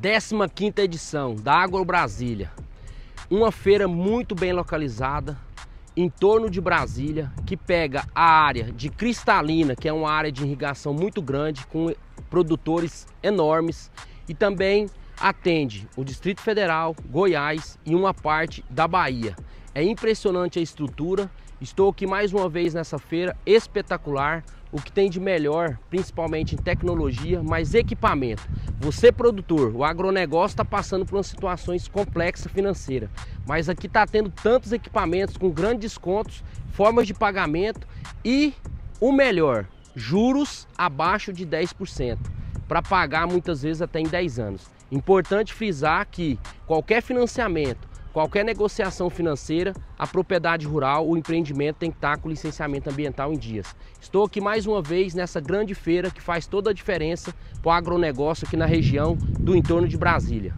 15ª edição da Água Brasília. Uma feira muito bem localizada em torno de Brasília, que pega a área de Cristalina, que é uma área de irrigação muito grande com produtores enormes e também atende o Distrito Federal, Goiás e uma parte da Bahia. É impressionante a estrutura. Estou aqui mais uma vez nessa feira espetacular, o que tem de melhor, principalmente em tecnologia, mas equipamento. Você produtor, o agronegócio está passando por situações complexas financeiras, mas aqui está tendo tantos equipamentos com grandes descontos, formas de pagamento e o melhor, juros abaixo de 10% para pagar muitas vezes até em 10 anos. Importante frisar que qualquer financiamento Qualquer negociação financeira, a propriedade rural, o empreendimento tem que estar com licenciamento ambiental em dias. Estou aqui mais uma vez nessa grande feira que faz toda a diferença para o agronegócio aqui na região do entorno de Brasília.